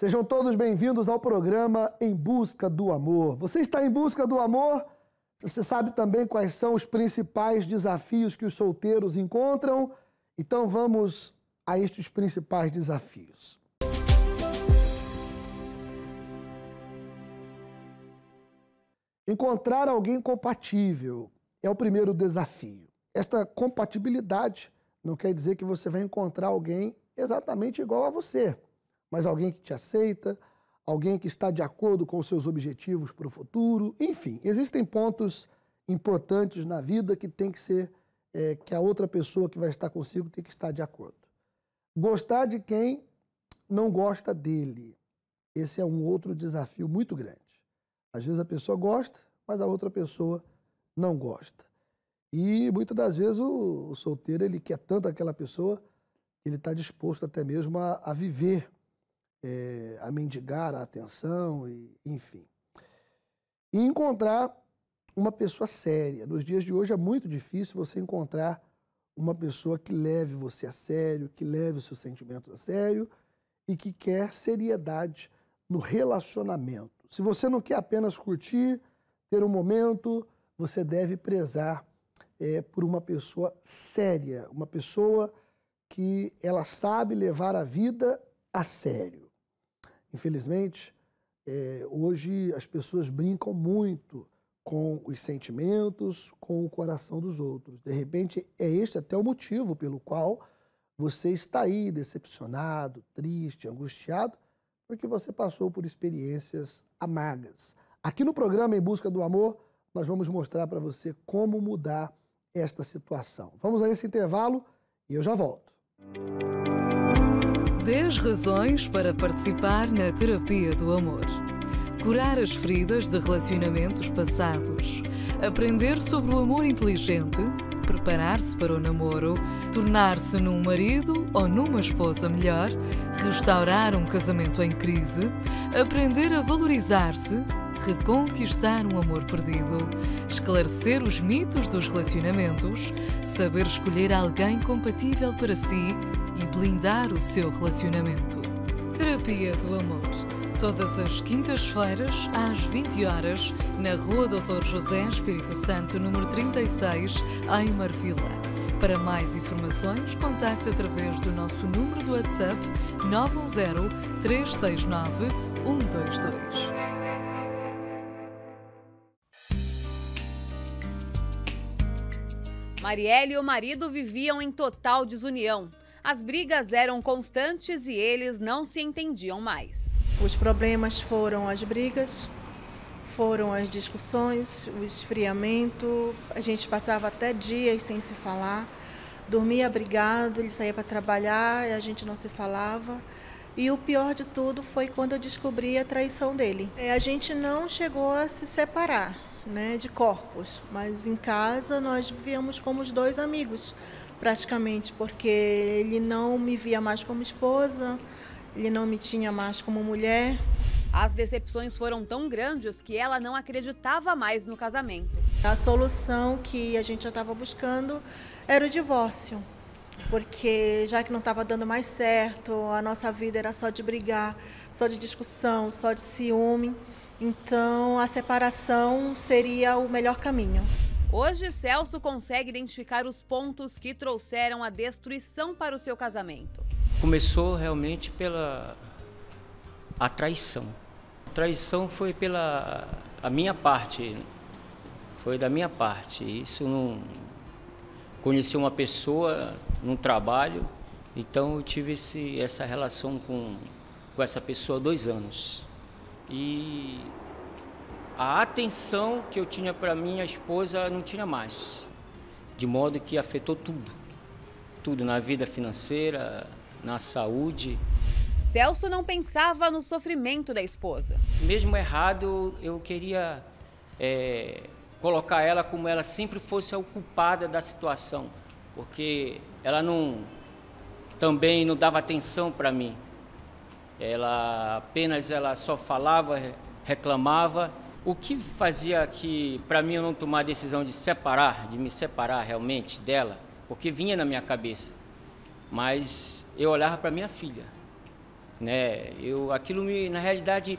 Sejam todos bem-vindos ao programa Em Busca do Amor. Você está em busca do amor? Você sabe também quais são os principais desafios que os solteiros encontram? Então vamos a estes principais desafios. Encontrar alguém compatível é o primeiro desafio. Esta compatibilidade não quer dizer que você vai encontrar alguém exatamente igual a você mas alguém que te aceita, alguém que está de acordo com os seus objetivos para o futuro. Enfim, existem pontos importantes na vida que tem que ser é, que a outra pessoa que vai estar consigo tem que estar de acordo. Gostar de quem não gosta dele. Esse é um outro desafio muito grande. Às vezes a pessoa gosta, mas a outra pessoa não gosta. E muitas das vezes o, o solteiro ele quer tanto aquela pessoa que ele está disposto até mesmo a, a viver é, a mendigar a atenção, e, enfim. E encontrar uma pessoa séria. Nos dias de hoje é muito difícil você encontrar uma pessoa que leve você a sério, que leve os seus sentimentos a sério e que quer seriedade no relacionamento. Se você não quer apenas curtir, ter um momento, você deve prezar é, por uma pessoa séria, uma pessoa que ela sabe levar a vida a sério. Infelizmente, é, hoje as pessoas brincam muito com os sentimentos, com o coração dos outros. De repente, é este até o motivo pelo qual você está aí decepcionado, triste, angustiado, porque você passou por experiências amargas. Aqui no programa Em Busca do Amor, nós vamos mostrar para você como mudar esta situação. Vamos a esse intervalo e eu já volto. Música 10 razões para participar na terapia do amor. Curar as feridas de relacionamentos passados. Aprender sobre o amor inteligente. Preparar-se para o namoro. Tornar-se num marido ou numa esposa melhor. Restaurar um casamento em crise. Aprender a valorizar-se. Reconquistar um amor perdido, esclarecer os mitos dos relacionamentos, saber escolher alguém compatível para si e blindar o seu relacionamento. Terapia do Amor. Todas as quintas-feiras, às 20 horas, na Rua Doutor José Espírito Santo, número 36, em Marvila. Para mais informações, contacte através do nosso número do WhatsApp 910 369 122. Marielle e o marido viviam em total desunião. As brigas eram constantes e eles não se entendiam mais. Os problemas foram as brigas, foram as discussões, o esfriamento. A gente passava até dias sem se falar. Dormia brigado, ele saía para trabalhar e a gente não se falava. E o pior de tudo foi quando eu descobri a traição dele. É, a gente não chegou a se separar né, de corpos, mas em casa nós vivíamos como os dois amigos praticamente, porque ele não me via mais como esposa, ele não me tinha mais como mulher. As decepções foram tão grandes que ela não acreditava mais no casamento. A solução que a gente já estava buscando era o divórcio, porque já que não estava dando mais certo, a nossa vida era só de brigar, só de discussão, só de ciúme. Então a separação seria o melhor caminho. Hoje, Celso consegue identificar os pontos que trouxeram a destruição para o seu casamento. Começou realmente pela a traição. A traição foi pela a minha parte, foi da minha parte. Isso não conheci uma pessoa no trabalho, então eu tive esse, essa relação com, com essa pessoa há dois anos. E a atenção que eu tinha para minha esposa não tinha mais. De modo que afetou tudo. Tudo na vida financeira, na saúde. Celso não pensava no sofrimento da esposa. Mesmo errado, eu queria é, colocar ela como ela sempre fosse a culpada da situação, porque ela não também não dava atenção para mim. Ela apenas ela só falava, reclamava o que fazia que, para mim, eu não tomar a decisão de separar, de me separar realmente dela, porque vinha na minha cabeça, mas eu olhava para minha filha, né? Eu, aquilo me, na realidade,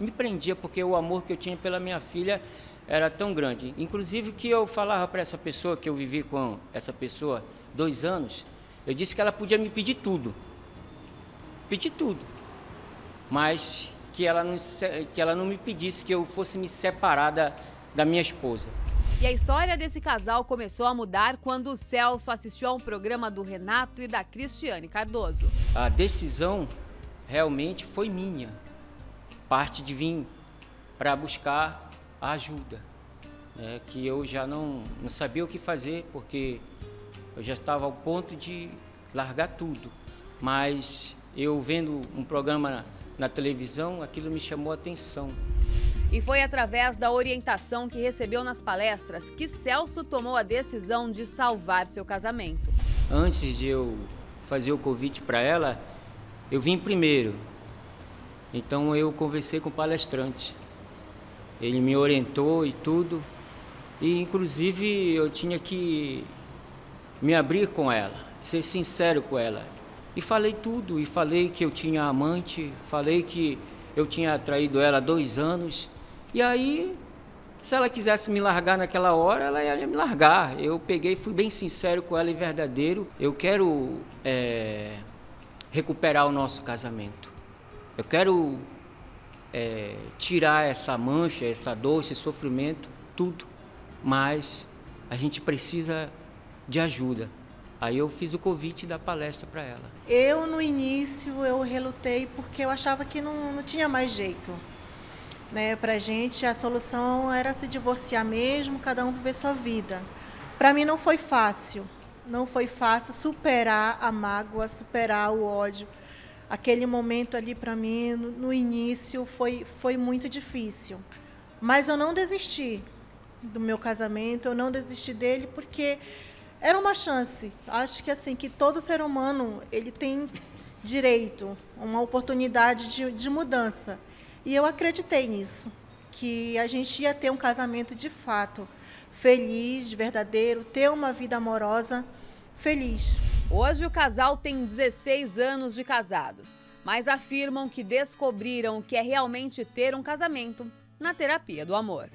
me prendia porque o amor que eu tinha pela minha filha era tão grande. Inclusive que eu falava para essa pessoa que eu vivi com essa pessoa dois anos, eu disse que ela podia me pedir tudo, pedir tudo, mas que ela não, que ela não me pedisse que eu fosse me separar da, da minha esposa. E a história desse casal começou a mudar quando o Celso assistiu a um programa do Renato e da Cristiane Cardoso. A decisão realmente foi minha, parte de vir para buscar a ajuda, né, que eu já não, não sabia o que fazer, porque eu já estava ao ponto de largar tudo. Mas eu vendo um programa na televisão, aquilo me chamou a atenção. E foi através da orientação que recebeu nas palestras que Celso tomou a decisão de salvar seu casamento. Antes de eu fazer o convite para ela, eu vim primeiro. Então eu conversei com o palestrante. Ele me orientou e tudo. E inclusive eu tinha que me abrir com ela, ser sincero com ela. E falei tudo, e falei que eu tinha amante, falei que eu tinha traído ela há dois anos. E aí, se ela quisesse me largar naquela hora, ela ia me largar. Eu peguei, fui bem sincero com ela e verdadeiro. Eu quero é, recuperar o nosso casamento. Eu quero é, tirar essa mancha, essa dor, esse sofrimento, tudo. Mas a gente precisa de ajuda. Aí eu fiz o convite da palestra para ela. Eu, no início, eu relutei porque eu achava que não, não tinha mais jeito. Né? Para a gente, a solução era se divorciar mesmo, cada um viver sua vida. Para mim, não foi fácil. Não foi fácil superar a mágoa, superar o ódio. Aquele momento ali, para mim, no, no início, foi, foi muito difícil. Mas eu não desisti do meu casamento, eu não desisti dele porque era uma chance. Acho que assim que todo ser humano ele tem direito, uma oportunidade de, de mudança. E eu acreditei nisso, que a gente ia ter um casamento de fato feliz, verdadeiro, ter uma vida amorosa feliz. Hoje o casal tem 16 anos de casados, mas afirmam que descobriram o que é realmente ter um casamento na terapia do amor.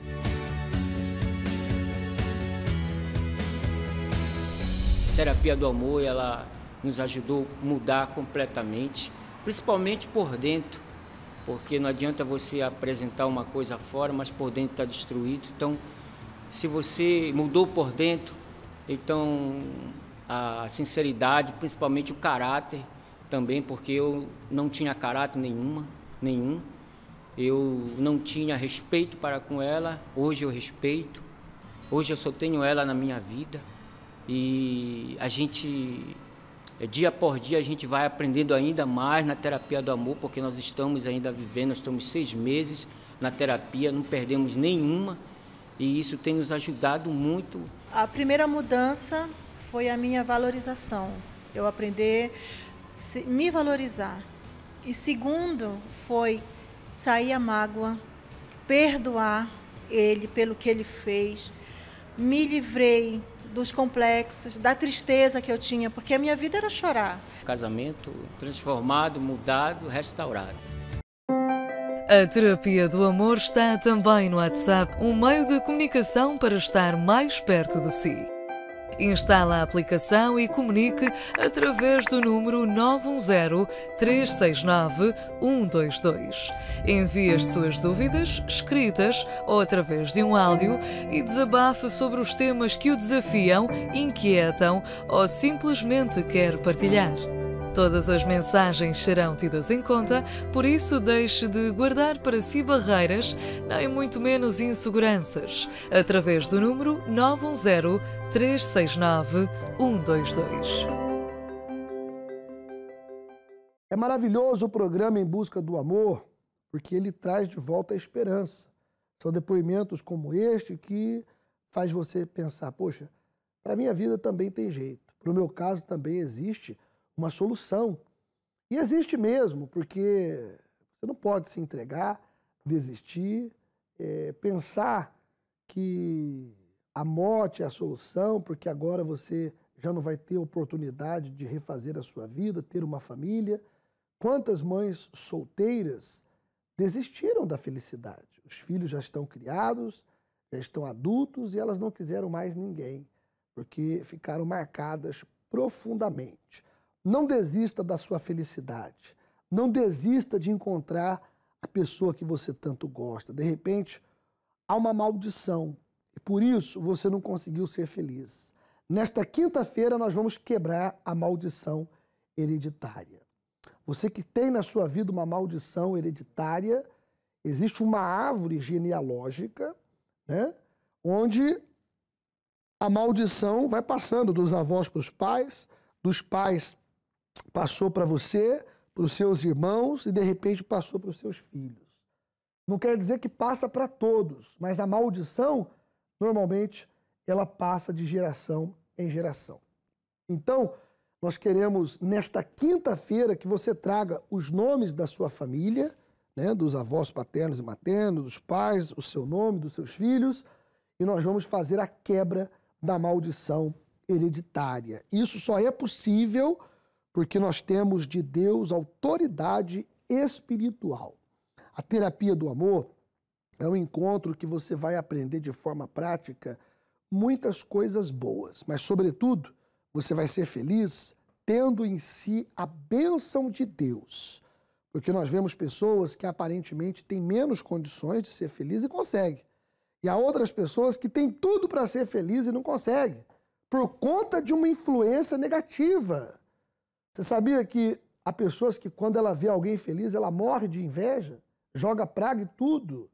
terapia do amor, ela nos ajudou a mudar completamente, principalmente por dentro, porque não adianta você apresentar uma coisa fora, mas por dentro está destruído. Então, se você mudou por dentro, então a sinceridade, principalmente o caráter também, porque eu não tinha caráter nenhuma, nenhum. Eu não tinha respeito para com ela, hoje eu respeito. Hoje eu só tenho ela na minha vida. E a gente, eh, dia por dia, a gente vai aprendendo ainda mais na terapia do amor, porque nós estamos ainda vivendo, nós estamos seis meses na terapia, não perdemos nenhuma. E isso tem nos ajudado muito. A primeira mudança foi a minha valorização. Eu aprender a me valorizar. E segundo foi sair a mágoa, perdoar ele pelo que ele fez. Me livrei dos complexos, da tristeza que eu tinha, porque a minha vida era chorar. Casamento transformado, mudado, restaurado. A Terapia do Amor está também no WhatsApp, um meio de comunicação para estar mais perto de si. Instala a aplicação e comunique através do número 910 369 122. Envie as suas dúvidas, escritas ou através de um áudio e desabafe sobre os temas que o desafiam, inquietam ou simplesmente quer partilhar. Todas as mensagens serão tidas em conta, por isso deixe de guardar para si barreiras, nem muito menos inseguranças, através do número 910 369 122. É maravilhoso o programa Em Busca do Amor, porque ele traz de volta a esperança. São depoimentos como este que faz você pensar, poxa, para minha vida também tem jeito. Para o meu caso também existe uma solução. E existe mesmo, porque você não pode se entregar, desistir, é, pensar que a morte é a solução, porque agora você já não vai ter oportunidade de refazer a sua vida, ter uma família. Quantas mães solteiras desistiram da felicidade? Os filhos já estão criados, já estão adultos e elas não quiseram mais ninguém, porque ficaram marcadas profundamente. Não desista da sua felicidade. Não desista de encontrar a pessoa que você tanto gosta. De repente, há uma maldição e por isso você não conseguiu ser feliz. Nesta quinta-feira, nós vamos quebrar a maldição hereditária. Você que tem na sua vida uma maldição hereditária, existe uma árvore genealógica, né? Onde a maldição vai passando dos avós para os pais, dos pais Passou para você, para os seus irmãos e de repente passou para os seus filhos. Não quer dizer que passa para todos, mas a maldição, normalmente, ela passa de geração em geração. Então, nós queremos, nesta quinta-feira, que você traga os nomes da sua família, né, dos avós paternos e maternos, dos pais, o seu nome, dos seus filhos, e nós vamos fazer a quebra da maldição hereditária. Isso só é possível porque nós temos de Deus autoridade espiritual. A terapia do amor é um encontro que você vai aprender de forma prática muitas coisas boas, mas, sobretudo, você vai ser feliz tendo em si a bênção de Deus. Porque nós vemos pessoas que aparentemente têm menos condições de ser feliz e consegue. E há outras pessoas que têm tudo para ser feliz e não consegue, por conta de uma influência negativa você sabia que há pessoas que, quando ela vê alguém feliz, ela morre de inveja, joga praga e tudo?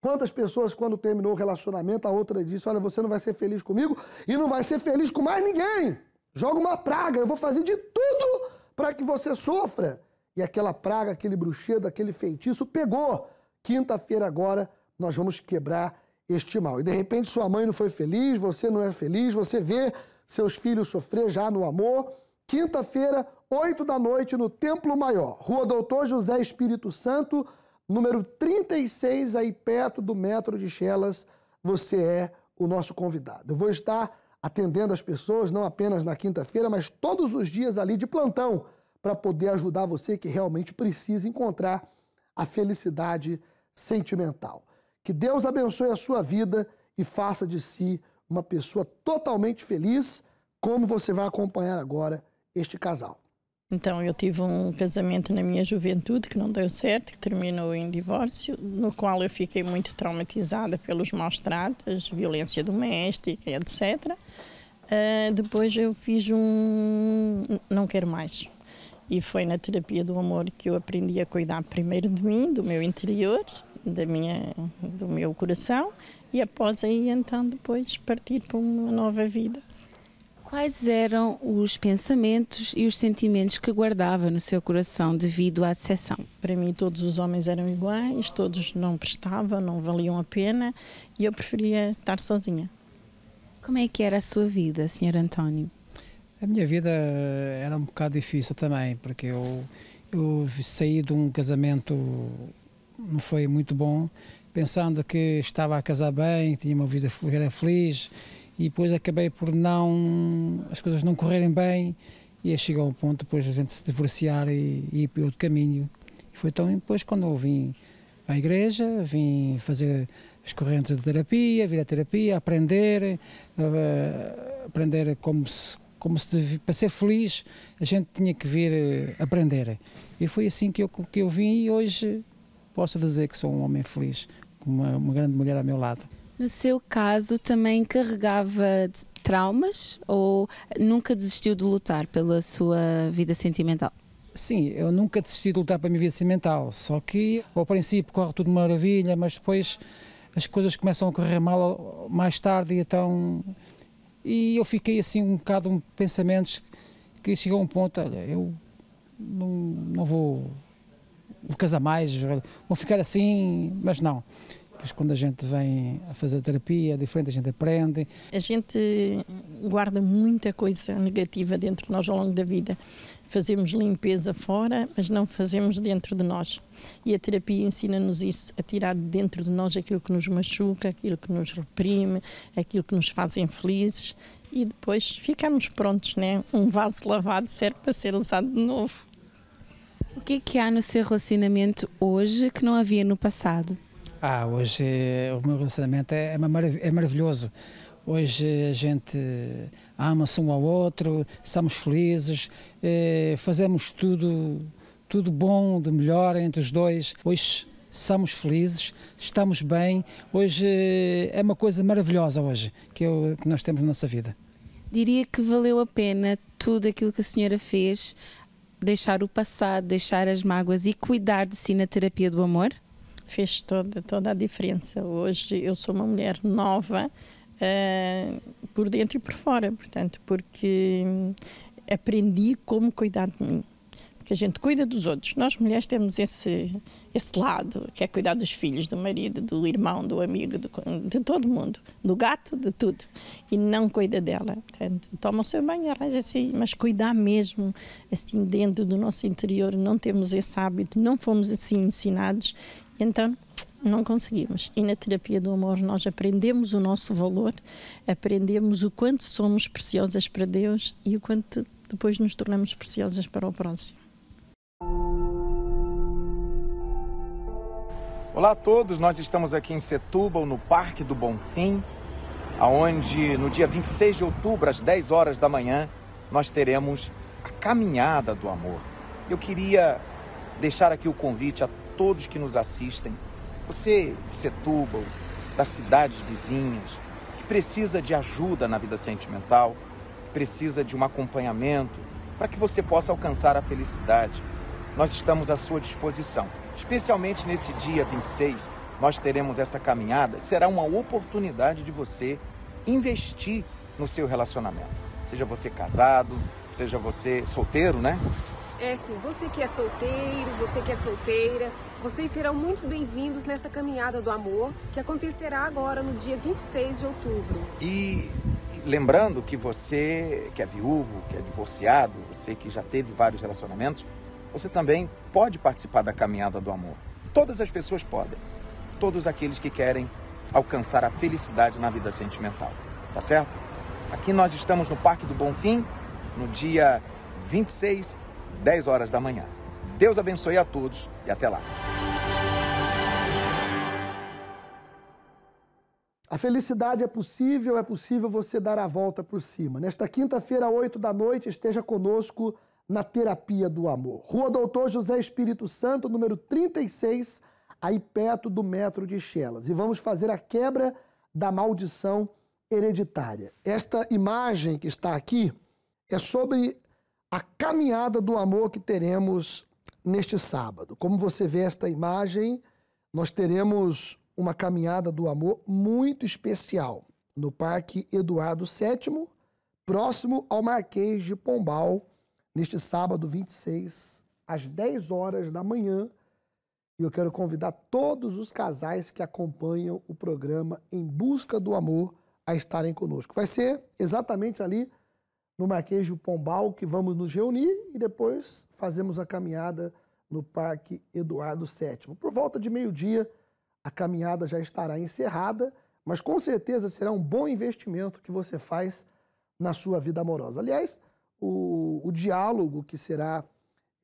Quantas pessoas, quando terminou o relacionamento, a outra disse: Olha, você não vai ser feliz comigo e não vai ser feliz com mais ninguém. Joga uma praga, eu vou fazer de tudo para que você sofra. E aquela praga, aquele bruxedo, aquele feitiço pegou. Quinta-feira agora nós vamos quebrar este mal. E de repente sua mãe não foi feliz, você não é feliz, você vê seus filhos sofrer já no amor, quinta-feira, 8 da noite, no Templo Maior, Rua Doutor José Espírito Santo, número 36, aí perto do metro de Chelas. Você é o nosso convidado. Eu vou estar atendendo as pessoas, não apenas na quinta-feira, mas todos os dias ali de plantão, para poder ajudar você que realmente precisa encontrar a felicidade sentimental. Que Deus abençoe a sua vida e faça de si uma pessoa totalmente feliz, como você vai acompanhar agora este casal? Então, eu tive um casamento na minha juventude que não deu certo, que terminou em divórcio, no qual eu fiquei muito traumatizada pelos maus tratos, violência doméstica, etc. Uh, ah, depois eu fiz um não quero mais. E foi na terapia do amor que eu aprendi a cuidar primeiro de mim, do meu interior, da minha, do meu coração, e após aí então depois partir para uma nova vida Quais eram os pensamentos e os sentimentos que guardava no seu coração devido à decepção? Para mim, todos os homens eram iguais, todos não prestavam, não valiam a pena e eu preferia estar sozinha. Como é que era a sua vida, Sr. António? A minha vida era um bocado difícil também, porque eu, eu saí de um casamento não foi muito bom, pensando que estava a casar bem, tinha uma vida era feliz e depois acabei por não as coisas não correrem bem e chegou um ponto depois a gente se divorciar e, e ir para outro caminho e foi então depois quando eu vim à igreja vim fazer as correntes de terapia vir à terapia aprender uh, aprender como se como se deve, para ser feliz a gente tinha que vir eh, aprender e foi assim que eu que eu vim e hoje posso dizer que sou um homem feliz com uma, uma grande mulher ao meu lado no seu caso, também carregava traumas ou nunca desistiu de lutar pela sua vida sentimental? Sim, eu nunca desisti de lutar pela minha vida sentimental, só que ao princípio corre tudo maravilha, mas depois as coisas começam a correr mal mais tarde, então. E eu fiquei assim um bocado um pensamentos que chegou a um ponto: olha, eu não, não vou, vou casar mais, vou ficar assim, mas não próprios, quando a gente vem a fazer terapia, é diferente, a gente aprende. A gente guarda muita coisa negativa dentro de nós ao longo da vida. Fazemos limpeza fora, mas não fazemos dentro de nós. E a terapia ensina-nos isso, a tirar de dentro de nós aquilo que nos machuca, aquilo que nos reprime, aquilo que nos faz infelizes e depois ficamos prontos, né? Um vaso lavado serve para ser usado de novo. O que é que há no seu relacionamento hoje que não havia no passado? Ah, hoje eh, o meu relacionamento é, é, é maravilhoso. Hoje a gente ama-se um ao outro, somos felizes, eh, fazemos tudo, tudo bom, de melhor entre os dois. Hoje somos felizes, estamos bem. Hoje eh, é uma coisa maravilhosa hoje que, eu, que nós temos na nossa vida. Diria que valeu a pena tudo aquilo que a senhora fez, deixar o passado, deixar as mágoas e cuidar de si na terapia do amor? fez toda, toda a diferença. Hoje eu sou uma mulher nova, uh, por dentro e por fora, portanto, porque aprendi como cuidar de mim. Porque a gente cuida dos outros. Nós mulheres temos esse, esse lado, que é cuidar dos filhos, do marido, do irmão, do amigo, do, de todo mundo, do gato, de tudo. E não cuida dela. Portanto, toma o seu banho, arranja assim, mas cuidar mesmo, assim, dentro do nosso interior, não temos esse hábito, não fomos assim ensinados então, não conseguimos. E na terapia do amor nós aprendemos o nosso valor, aprendemos o quanto somos preciosas para Deus e o quanto depois nos tornamos preciosas para o próximo. Olá a todos, nós estamos aqui em Setúbal, no Parque do Bonfim, aonde no dia 26 de outubro, às 10 horas da manhã, nós teremos a caminhada do amor. Eu queria deixar aqui o convite a todos que nos assistem, você de Setúbal, das cidades vizinhas, que precisa de ajuda na vida sentimental, precisa de um acompanhamento para que você possa alcançar a felicidade. Nós estamos à sua disposição. Especialmente nesse dia 26, nós teremos essa caminhada, será uma oportunidade de você investir no seu relacionamento. Seja você casado, seja você solteiro, né? É assim, você que é solteiro, você que é solteira, vocês serão muito bem-vindos nessa caminhada do amor que acontecerá agora no dia 26 de outubro. E lembrando que você que é viúvo, que é divorciado, você que já teve vários relacionamentos, você também pode participar da caminhada do amor. Todas as pessoas podem. Todos aqueles que querem alcançar a felicidade na vida sentimental. Tá certo? Aqui nós estamos no Parque do Bonfim, no dia 26 10 horas da manhã. Deus abençoe a todos e até lá. A felicidade é possível, é possível você dar a volta por cima. Nesta quinta-feira, 8 da noite, esteja conosco na Terapia do Amor. Rua Doutor José Espírito Santo, número 36, aí perto do metro de Chelas. E vamos fazer a quebra da maldição hereditária. Esta imagem que está aqui é sobre a caminhada do amor que teremos neste sábado. Como você vê esta imagem, nós teremos uma caminhada do amor muito especial no Parque Eduardo VII, próximo ao Marquês de Pombal, neste sábado 26, às 10 horas da manhã. E eu quero convidar todos os casais que acompanham o programa Em Busca do Amor a estarem conosco. Vai ser exatamente ali no Marquês do Pombal, que vamos nos reunir e depois fazemos a caminhada no Parque Eduardo VII. Por volta de meio-dia, a caminhada já estará encerrada, mas com certeza será um bom investimento que você faz na sua vida amorosa. Aliás, o, o diálogo que será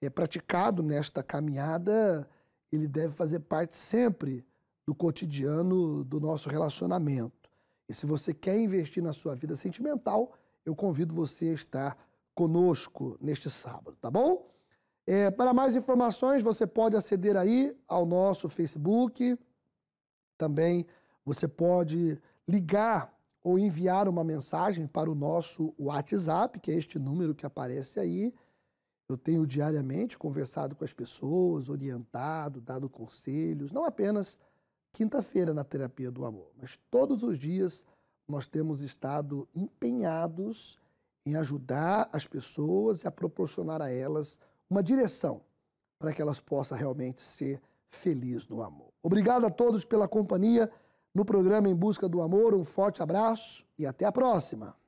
é, praticado nesta caminhada, ele deve fazer parte sempre do cotidiano do nosso relacionamento. E se você quer investir na sua vida sentimental, eu convido você a estar conosco neste sábado, tá bom? É, para mais informações, você pode aceder aí ao nosso Facebook. Também você pode ligar ou enviar uma mensagem para o nosso WhatsApp, que é este número que aparece aí. Eu tenho diariamente conversado com as pessoas, orientado, dado conselhos, não apenas quinta-feira na terapia do amor, mas todos os dias nós temos estado empenhados em ajudar as pessoas e a proporcionar a elas uma direção para que elas possam realmente ser felizes no amor. Obrigado a todos pela companhia no programa Em Busca do Amor. Um forte abraço e até a próxima.